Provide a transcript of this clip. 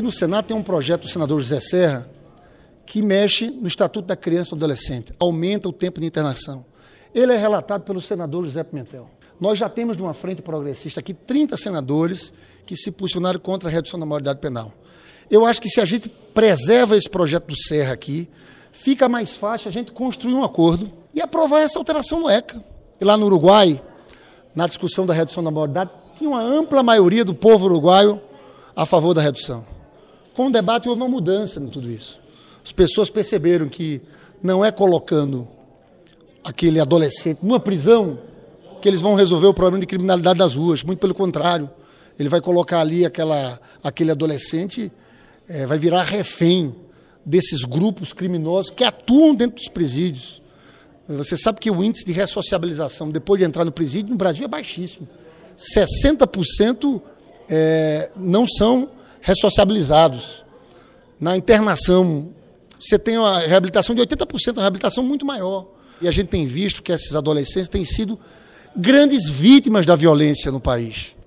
Aqui no Senado tem um projeto do senador José Serra que mexe no Estatuto da Criança e do Adolescente, aumenta o tempo de internação. Ele é relatado pelo senador José Pimentel. Nós já temos de uma frente progressista aqui 30 senadores que se posicionaram contra a redução da moralidade penal. Eu acho que se a gente preserva esse projeto do Serra aqui, fica mais fácil a gente construir um acordo e aprovar essa alteração no ECA. E lá no Uruguai, na discussão da redução da moralidade, tinha uma ampla maioria do povo uruguaio a favor da redução com o debate houve uma mudança em tudo isso. As pessoas perceberam que não é colocando aquele adolescente numa prisão que eles vão resolver o problema de criminalidade das ruas, muito pelo contrário. Ele vai colocar ali aquela, aquele adolescente, é, vai virar refém desses grupos criminosos que atuam dentro dos presídios. Você sabe que o índice de ressociabilização depois de entrar no presídio no Brasil é baixíssimo. 60% é, não são ressociabilizados. Na internação, você tem uma reabilitação de 80%, uma reabilitação muito maior. E a gente tem visto que esses adolescentes têm sido grandes vítimas da violência no país.